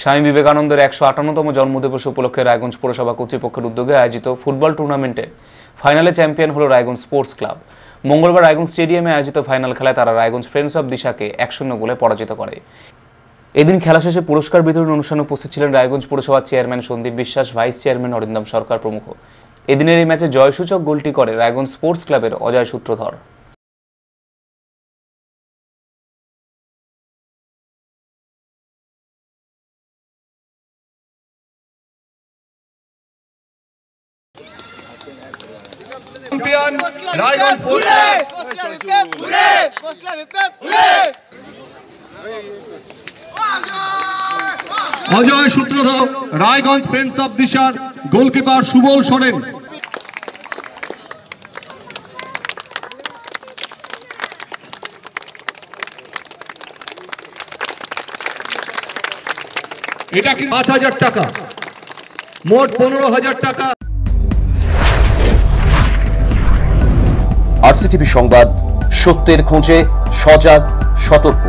স্বামী বিবেকানন্দের একশো আটান্নতম জন্মদিবস উপলক্ষে রায়গঞ্জ পৌরসভা কর্তৃপক্ষের উদ্যোগে আয়োজিত ফুটবল টুর্নামেন্টে ফাইনালে চ্যাম্পিয়ন হল রায়গঞ্জ স্পোর্টস ক্লাব মঙ্গলবার রায়গঞ্জ স্টেডিয়ামে আয়োজিত ফাইনাল খেলায় তারা রায়গঞ্জ ফ্রেন্ডস অব দিশাকে এক শূন্য গোলে পরাজিত করে এদিন খেলা শেষে পুরস্কার বিতরণ অনুষ্ঠানে উপস্থিত ছিলেন রায়গঞ্জ পৌরসভার চেয়ারম্যান সন্দীপ বিশ্বাস ভাইস চেয়ারম্যান অরিন্দম সরকার প্রমুখ এদিনের এই ম্যাচে জয়সূচক গোলটি করে রায়গঞ্জ স্পোর্টস ক্লাবের অজয় সূত্রধর চ্যাম্পিয়ন রায়গঞ্জ পুরে অজয় সূত্রধর রায়গঞ্জ ফ্রেন্ডস অব দিশার গোলকিপার সুবল সরেন এটা কি পাঁচ হাজার টাকা মোট পনেরো হাজার টাকা আরসিটিভি সংবাদ সত্যের খোঁজে সজাগ সতর্ক